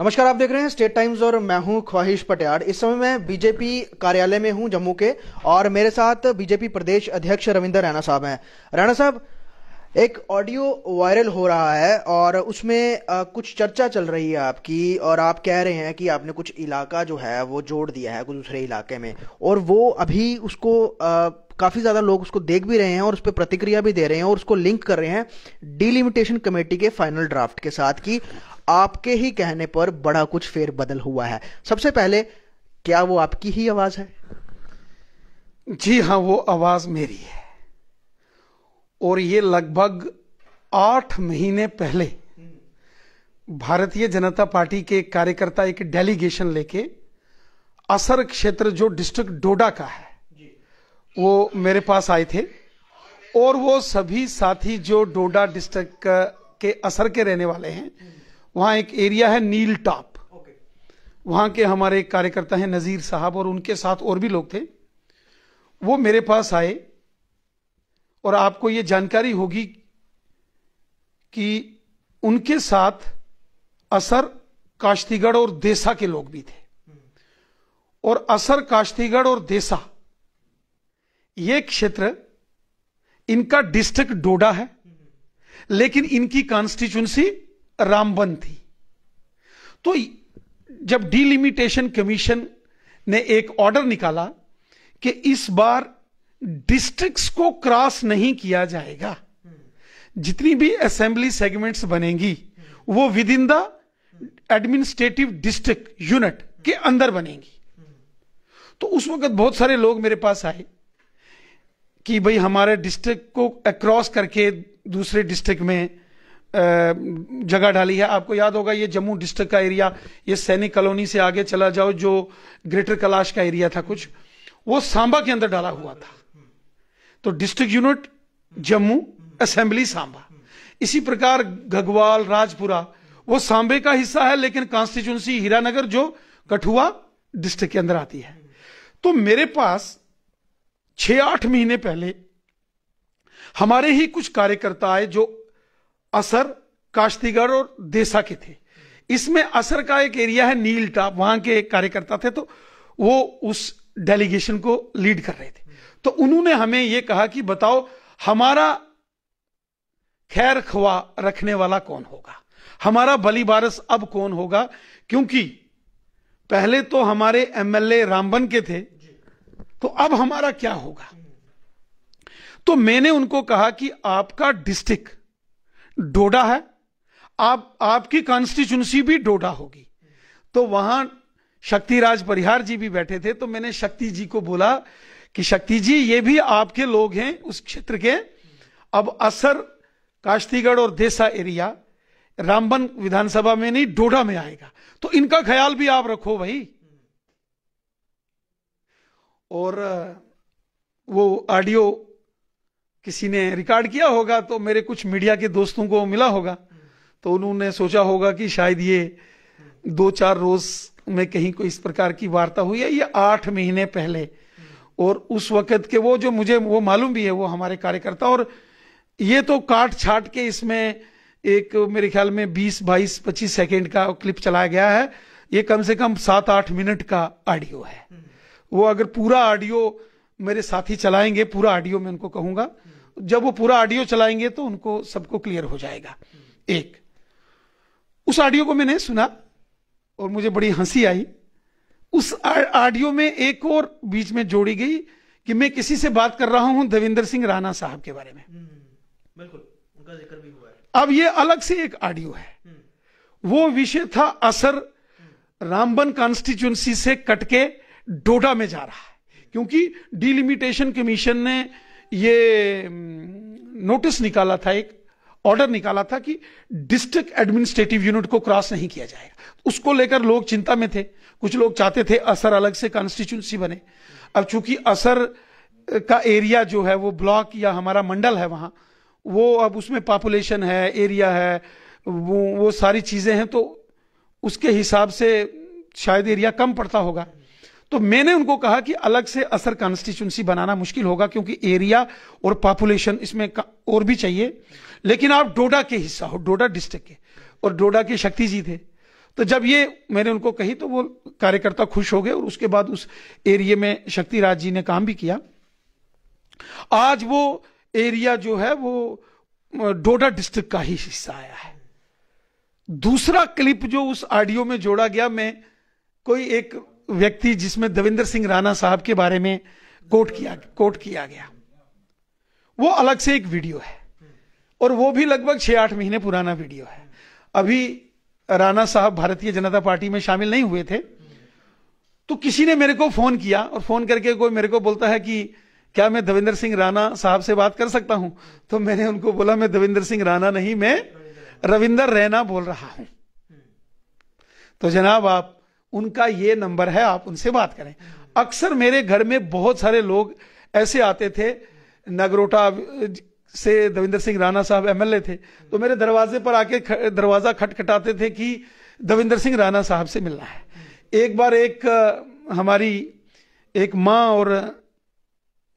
नमस्कार आप देख रहे हैं स्टेट टाइम्स और मैं हूं ख्वाहिश पटियाड़ इस समय मैं बीजेपी कार्यालय में हूं जम्मू के और मेरे साथ बीजेपी प्रदेश अध्यक्ष रविंदर रैना साहब हैं रैना साहब एक ऑडियो वायरल हो रहा है और उसमें कुछ चर्चा चल रही है आपकी और आप कह रहे हैं कि आपने कुछ इलाका जो है वो जोड़ दिया है कुछ दूसरे इलाके में और वो अभी उसको काफी ज्यादा लोग उसको देख भी रहे हैं और उस पर प्रतिक्रिया भी दे रहे हैं और उसको लिंक कर रहे हैं डिलिमिटेशन कमेटी के फाइनल ड्राफ्ट के साथ कि आपके ही कहने पर बड़ा कुछ फेरबदल हुआ है सबसे पहले क्या वो आपकी ही आवाज है जी हाँ वो आवाज मेरी है और ये लगभग आठ महीने पहले भारतीय जनता पार्टी के कार्यकर्ता एक डेलीगेशन लेके असर क्षेत्र जो डिस्ट्रिक्ट डोडा का है वो मेरे पास आए थे और वो सभी साथी जो डोडा डिस्ट्रिक्ट के असर के रहने वाले हैं हम्म। वहां एक एरिया है नील टॉप वहां के हमारे एक कार्यकर्ता हैं नज़ीर साहब और उनके साथ और भी लोग थे वो मेरे पास आए और आपको ये जानकारी होगी कि उनके साथ असर काश्तीगढ़ और देसा के लोग भी थे hmm. और असर काश्तीगढ़ और देसा ये क्षेत्र इनका डिस्ट्रिक्ट डोडा है hmm. लेकिन इनकी कॉन्स्टिट्यूंसी रामबन थी तो जब डिलिमिटेशन कमीशन ने एक ऑर्डर निकाला कि इस बार डिस्ट्रिक्ट्स को क्रॉस नहीं किया जाएगा जितनी भी असेंबली सेगमेंट्स बनेंगी वो within the administrative district unit के अंदर बनेंगी तो उस वक्त बहुत सारे लोग मेरे पास आए कि भाई हमारे डिस्ट्रिक्ट को अक्रॉस करके दूसरे डिस्ट्रिक्ट में जगह डाली है आपको याद होगा ये जम्मू डिस्ट्रिक्ट का एरिया ये सैनिक कॉलोनी से आगे चला जाओ जो ग्रेटर कैलाश का एरिया था कुछ वो सांबा के अंदर डाला हुआ था तो district unit Jammu assembly Samba इसी प्रकार घगवाल राजपुरा वो सांबे का हिस्सा है लेकिन कॉन्स्टिट्यूंसी हीरानगर जो कठुआ डिस्ट्रिक्ट के अंदर आती है तो मेरे पास छह आठ महीने पहले हमारे ही कुछ कार्यकर्ता आए जो असर काश्तीगढ़ और देसा के थे इसमें असर का एक एरिया है नील टाप वहां के एक कार्यकर्ता थे तो वो उस डेलीगेशन को लीड कर रहे थे तो उन्होंने हमें ये कहा कि बताओ हमारा खैर खवा रखने वाला कौन होगा हमारा बली बारस अब कौन होगा क्योंकि पहले तो हमारे एमएलए रामबन के थे तो अब हमारा क्या होगा तो मैंने उनको कहा कि आपका डिस्ट्रिक्ट डोडा है आप आपकी कॉन्स्टिट्यूंसी भी डोडा होगी तो वहां शक्तिराज परिहार जी भी बैठे थे तो मैंने शक्ति जी को बोला कि शक्ति जी ये भी आपके लोग हैं उस क्षेत्र के अब असर काश्तीगढ़ और देसा एरिया रामबन विधानसभा में नहीं डोडा में आएगा तो इनका ख्याल भी आप रखो भाई और वो ऑडियो किसी ने रिकॉर्ड किया होगा तो मेरे कुछ मीडिया के दोस्तों को मिला होगा तो उन्होंने सोचा होगा कि शायद ये दो चार रोज में कहीं कोई इस प्रकार की वार्ता हुई है ये आठ महीने पहले और उस वक्त के वो जो मुझे वो मालूम भी है वो हमारे कार्यकर्ता और ये तो काट छाट के इसमें एक मेरे ख्याल में बीस बाईस पच्चीस सेकेंड का क्लिप चलाया गया है ये कम से कम सात आठ मिनट का ऑडियो है वो अगर पूरा ऑडियो मेरे साथी चलाएंगे पूरा ऑडियो में उनको कहूंगा जब वो पूरा ऑडियो चलाएंगे तो उनको सबको क्लियर हो जाएगा एक उस ऑडियो को मैंने सुना और मुझे बड़ी हंसी आई उस ऑडियो में एक और बीच में जोड़ी गई कि मैं किसी से बात कर रहा हूं देवेंद्र सिंह राणा साहब के बारे में हम्म, बिल्कुल उनका जिक्र भी हुआ है अब ये अलग से एक ऑडियो है हम्म। वो विषय था असर रामबन कॉन्स्टिट्यूंसी से कटके डोडा में जा रहा क्योंकि डिलिमिटेशन कमीशन ने ये नोटिस हम्म, निकाला था एक ऑर्डर निकाला था कि डिस्ट्रिक्ट एडमिनिस्ट्रेटिव यूनिट को क्रॉस नहीं किया जाएगा उसको लेकर लोग चिंता में थे कुछ लोग चाहते थे असर अलग से कॉन्स्टिट्यूंसी बने अब चूंकि असर का एरिया जो है वो ब्लॉक या हमारा मंडल है वहां वो अब उसमें पॉपुलेशन है एरिया है वो वो सारी चीजें हैं तो उसके हिसाब से शायद एरिया कम पड़ता होगा तो मैंने उनको कहा कि अलग से असर कॉन्स्टिट्यूंसी बनाना मुश्किल होगा क्योंकि एरिया और पॉपुलेशन इसमें और भी चाहिए लेकिन आप डोडा के हिस्सा हो डोडा डिस्ट्रिक्ट के और डोडा के शक्ति जी थे तो जब ये मैंने उनको कही तो वो कार्यकर्ता खुश हो गए और उसके बाद उस एरिया में शक्ति राज जी ने काम भी किया आज वो एरिया जो है वो डोडा डिस्ट्रिक्ट का ही हिस्सा आया है दूसरा क्लिप जो उस ऑडियो में जोड़ा गया मैं कोई एक व्यक्ति जिसमें देवेंद्र सिंह राणा साहब के बारे में कोट किया कोट किया गया वो अलग से एक वीडियो है और वो भी लगभग छह आठ महीने पुराना वीडियो है अभी राणा साहब भारतीय जनता पार्टी में शामिल नहीं हुए थे तो किसी ने मेरे को फोन किया और फोन करके कोई मेरे को बोलता है कि क्या मैं देवेंद्र सिंह राणा साहब से बात कर सकता हूं तो मैंने उनको बोला मैं देवेंद्र सिंह राणा नहीं मैं रविंदर रैना बोल रहा हूं तो जनाब आप उनका ये नंबर है आप उनसे बात करें अक्सर मेरे घर में बहुत सारे लोग ऐसे आते थे नगरोटा से दविंदर सिंह राणा साहब एमएलए थे तो मेरे दरवाजे पर आके दरवाजा खटखटाते थे कि दविंदर सिंह राणा साहब से मिलना है एक बार एक हमारी एक माँ और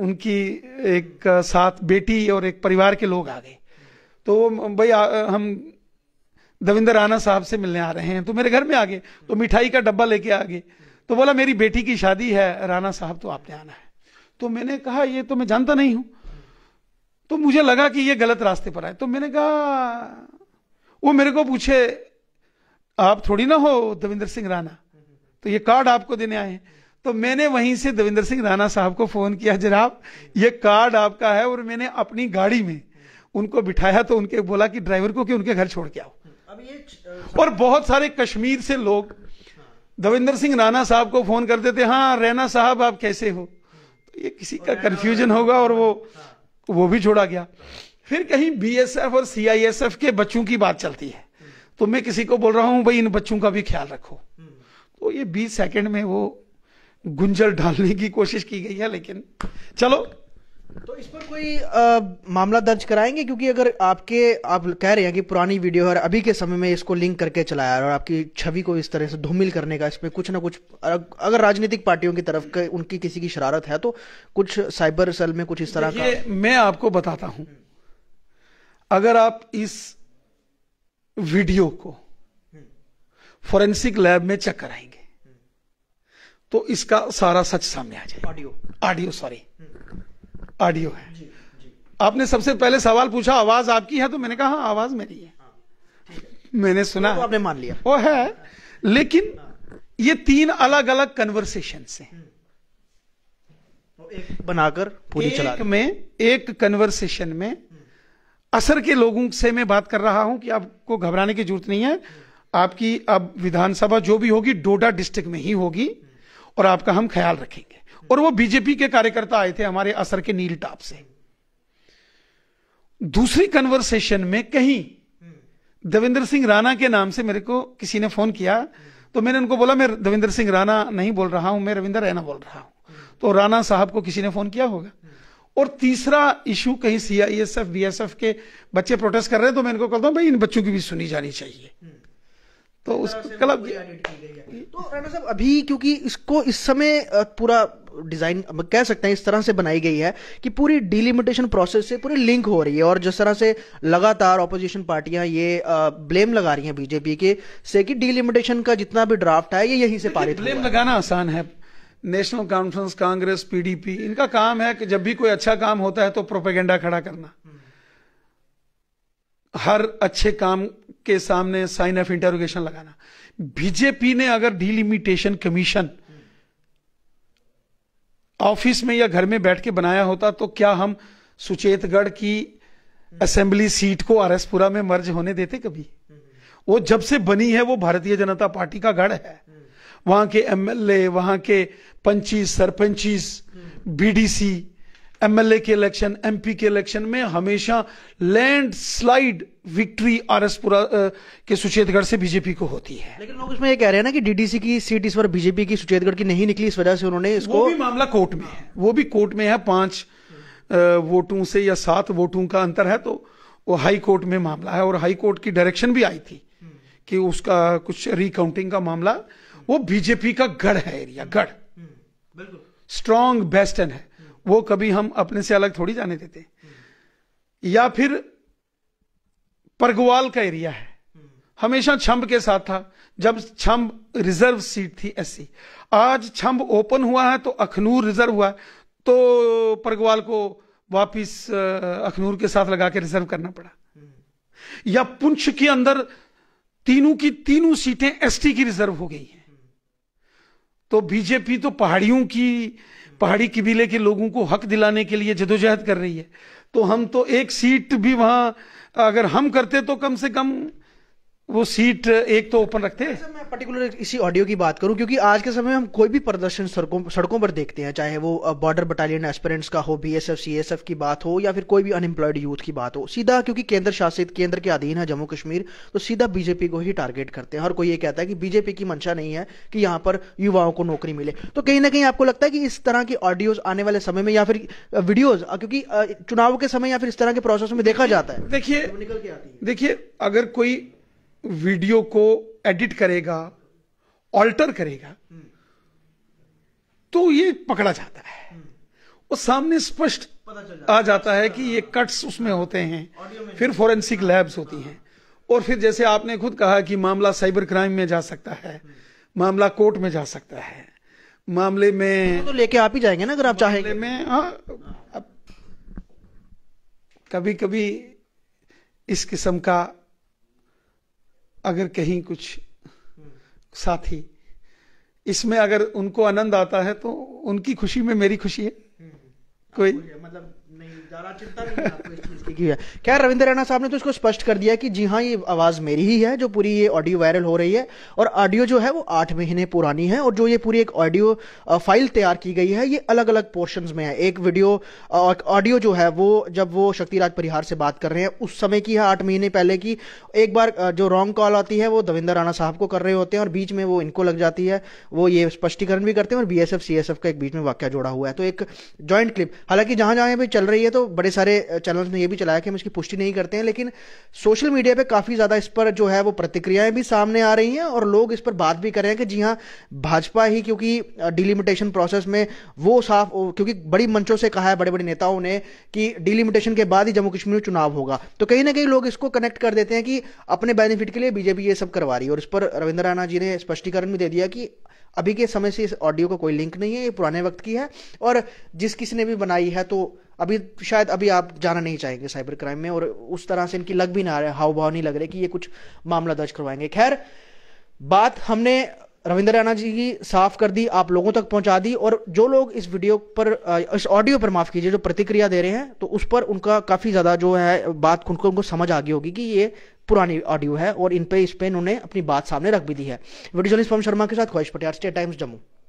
उनकी एक साथ बेटी और एक परिवार के लोग आ गए तो भाई हम दविंदर राणा साहब से मिलने आ रहे हैं तो मेरे घर में आ गए तो मिठाई का डब्बा लेके आ गए तो बोला मेरी बेटी की शादी है राणा साहब तो आपने आना है तो मैंने कहा ये तो मैं जानता नहीं हूं तो मुझे लगा कि ये गलत रास्ते पर आए तो मैंने कहा वो मेरे को पूछे आप थोड़ी ना हो दविंदर सिंह राणा तो ये कार्ड आपको देने आए हैं तो मैंने वहीं से दविंदर सिंह राणा साहब को फोन किया जनाब ये कार्ड आपका है और मैंने अपनी गाड़ी में उनको बिठाया तो उनके बोला कि ड्राइवर को कि उनके घर छोड़ के आओ और बहुत सारे कश्मीर से लोग दविंदर सिंह राणा साहब को फोन करते थे हाँ रैना साहब आप कैसे हो तो ये किसी का कंफ्यूजन होगा और वो हाँ। वो भी छोड़ा गया फिर कहीं बीएसएफ और सीआईएसएफ के बच्चों की बात चलती है तो मैं किसी को बोल रहा हूं भाई इन बच्चों का भी ख्याल रखो तो ये बीस सेकंड में वो गुंजल डालने की कोशिश की गई है लेकिन चलो तो इस पर कोई आ, मामला दर्ज कराएंगे क्योंकि अगर आपके आप कह रहे हैं कि पुरानी वीडियो है अभी के समय में इसको लिंक करके चलाया और आपकी छवि को इस तरह से धूमिल करने का इसमें कुछ ना कुछ अगर राजनीतिक पार्टियों की तरफ के, उनकी किसी की शरारत है तो कुछ साइबर सेल में कुछ इस तरह का मैं आपको बताता हूं अगर आप इस वीडियो को फॉरेंसिक लैब में चेक कराएंगे तो इसका सारा सच सामने आ जाए ऑडियो ऑडियो सॉरी ऑडियो है जी, जी। आपने सबसे पहले सवाल पूछा आवाज आपकी है तो मैंने कहा हाँ, आवाज मेरी है मैंने सुना तो आपने मान लिया वो है लेकिन ये तीन अलग अलग कन्वर्सेशन है बनाकर पूरी एक चला में एक कन्वर्सेशन में असर के लोगों से मैं बात कर रहा हूं कि आपको घबराने की जरूरत नहीं है आपकी अब विधानसभा जो भी होगी डोडा डिस्ट्रिक्ट में ही होगी और आपका हम ख्याल रखेंगे और वो बीजेपी के कार्यकर्ता आए थे हमारे असर के नील टाप से दूसरी कन्वर्सेशन में कहीं देवेंद्र सिंह राणा के नाम से मेरे को किसी ने फोन किया तो मैंने उनको बोला मैं देवेंद्र सिंह राणा नहीं बोल रहा हूं मैं रविंद्र रैना बोल रहा हूं तो राणा साहब को किसी ने फोन किया होगा और तीसरा इशू कहीं सीआईएसएफ बीएसएफ के बच्चे प्रोटेस्ट कर रहे हैं तो मैं इनको कहता हूं भाई इन बच्चों की भी सुनी जानी चाहिए तो उसको कल तो राणा साहब अभी क्योंकि इसको इस समय पूरा डिज़ाइन कह सकते हैं इस तरह से बनाई गई है कि पूरी डिलिमिटेशन प्रोसेस से पूरी लिंक हो रही है और जिस तरह से लगातार ऑपोजिशन पार्टियां ये ब्लेम लगा रही हैं बीजेपी के से कि डिलिमिटेशन का जितना भी ड्राफ्ट है ये यहीं से पारित ब्लेम लगाना आसान है नेशनल कॉन्फ्रेंस कांग्रेस पीडीपी इनका काम है कि जब भी कोई अच्छा काम होता है तो प्रोपेगेंडा खड़ा करना हर अच्छे काम के सामने साइन ऑफ इंटरोगेशन लगाना बीजेपी ने अगर डिलिमिटेशन कमीशन ऑफिस में या घर में बैठ के बनाया होता तो क्या हम सुचेतगढ़ की असेंबली सीट को आरएसपुरा में मर्ज होने देते कभी वो जब से बनी है वो भारतीय जनता पार्टी का गढ़ है वहां के एमएलए वहां के पंचीस सरपंचीस बीडीसी एमएलए के इलेक्शन एमपी के इलेक्शन में हमेशा लैंड स्लाइड विक्ट्री आरएसपुरा के सुचेतगढ़ से बीजेपी को होती है लेकिन लोग इसमें ये कह रहे हैं ना कि डीडीसी की सीट इस बार बीजेपी की सुचेतगढ़ की नहीं निकली इस वजह से उन्होंने इसको वो भी मामला कोर्ट में है वो भी कोर्ट में है पांच वोटों से या सात वोटों का अंतर है तो वो हाई कोर्ट में मामला है और हाई कोर्ट की डायरेक्शन भी आई थी कि उसका कुछ रिकाउंटिंग का मामला वो बीजेपी का गढ़ है एरिया गढ़ हम्म, बिल्कुल बेस्ट बेस्टन है वो कभी हम अपने से अलग थोड़ी जाने देते या फिर परगवाल का एरिया है हमेशा छंब के साथ था जब छंब रिजर्व सीट थी एससी आज छंब ओपन हुआ है तो अखनूर रिजर्व हुआ है तो परगवाल को वापिस अखनूर के साथ लगा के रिजर्व करना पड़ा या पुंछ के अंदर तीनों की तीनों सीटें एसटी की रिजर्व हो गई हैं तो बीजेपी तो पहाड़ियों की पहाड़ी कबीले के लोगों को हक दिलाने के लिए जदोजहद कर रही है तो हम तो एक सीट भी वहां अगर हम करते तो कम से कम वो सीट एक तो ओपन रखते हैं अच्छा, मैं पर्टिकुलर इसी ऑडियो की बात करूं क्योंकि आज के समय में हम कोई भी प्रदर्शन सड़कों सड़कों पर देखते हैं चाहे वो बॉर्डर बटालियन एस्पिरेंट्स का हो बीएसएफ सीएसएफ की बात हो या फिर कोई भी अनएम्प्लॉयड यूथ की बात हो सीधा क्योंकि केंद्र शासित केंद्र के अधीन है जम्मू कश्मीर तो सीधा बीजेपी को ही टारगेट करते हैं और कोई ये कहता है कि बीजेपी की मंशा नहीं है कि यहाँ पर युवाओं को नौकरी मिले तो कहीं ना कहीं आपको लगता है कि इस तरह की ऑडियोज आने वाले समय में या फिर वीडियोज क्योंकि चुनाव के समय या फिर इस तरह के प्रोसेस में देखा जाता है देखिए देखिए अगर कोई वीडियो को एडिट करेगा ऑल्टर करेगा तो ये पकड़ा जाता है और सामने स्पष्ट आ जाता है कि ये कट्स उसमें होते हैं फिर फोरेंसिक लैब्स होती हैं और फिर जैसे आपने खुद कहा कि मामला साइबर क्राइम में जा सकता है मामला कोर्ट में जा सकता है मामले में तो लेके आप ही जाएंगे ना अगर आप चाहेंगे में हाँ, कभी कभी इस किस्म का अगर कहीं कुछ साथी इसमें अगर उनको आनंद आता है तो उनकी खुशी में मेरी खुशी है हम्म। कोई मतलब क्या रविंद्र रैना साहब ने तो इसको स्पष्ट कर दिया कि जी हाँ ये आवाज मेरी ही है जो पूरी ये ऑडियो वायरल हो रही है और ऑडियो जो है वो आठ महीने पुरानी है और जो ये पूरी एक ऑडियो फाइल तैयार की गई है ये अलग अलग पोर्शंस में है एक वीडियो ऑडियो जो है वो जब वो शक्तिराज परिहार से बात कर रहे हैं उस समय की है आठ महीने पहले की एक बार जो रॉन्ग कॉल आती है वो दविंदर राणा साहब को कर रहे होते हैं और बीच में वो इनको लग जाती है वो ये स्पष्टीकरण भी करते हैं और बी एस का एक बीच में वाक्य जोड़ा हुआ है तो एक ज्वाइंट क्लिप हालांकि जहां जहां भी चल चल रही है तो बड़े सारे चैनल्स ने यह भी चलाया कि हम इसकी पुष्टि नहीं करते हैं लेकिन सोशल मीडिया पे काफ़ी ज़्यादा इस पर जो है वो प्रतिक्रियाएं भी सामने आ रही हैं और लोग इस पर बात भी कर रहे हैं कि जी हाँ भाजपा ही क्योंकि डिलिमिटेशन प्रोसेस में वो साफ क्योंकि बड़ी मंचों से कहा है बड़े बड़े नेताओं ने कि डिलिमिटेशन के बाद ही जम्मू कश्मीर में चुनाव होगा तो कहीं ना कहीं लोग इसको कनेक्ट कर देते हैं कि अपने बेनिफिट के लिए बीजेपी ये सब करवा रही है और इस पर रविंद्र राणा जी ने स्पष्टीकरण भी दे दिया कि अभी के समय से इस ऑडियो का को कोई लिंक नहीं है ये पुराने वक्त की है और जिस किसी ने भी बनाई है तो अभी शायद अभी आप जाना नहीं चाहेंगे साइबर क्राइम में और उस तरह से इनकी लग भी ना रहे हाव भाव नहीं लग रहे कि ये कुछ मामला दर्ज करवाएंगे खैर बात हमने रविंद्र राणा जी की साफ कर दी आप लोगों तक पहुंचा दी और जो लोग इस वीडियो पर इस ऑडियो पर माफ कीजिए जो प्रतिक्रिया दे रहे हैं तो उस पर उनका काफी ज्यादा जो है बात उनको उनको समझ आ गई होगी कि ये पुरानी ऑडियो है और इन पे इस पे इन्होंने अपनी बात सामने रख भी दी है वीडियो जर्नलिस्ट पवन शर्मा के साथ ख्वाहिश पटियार स्टेट टाइम्स जम्मू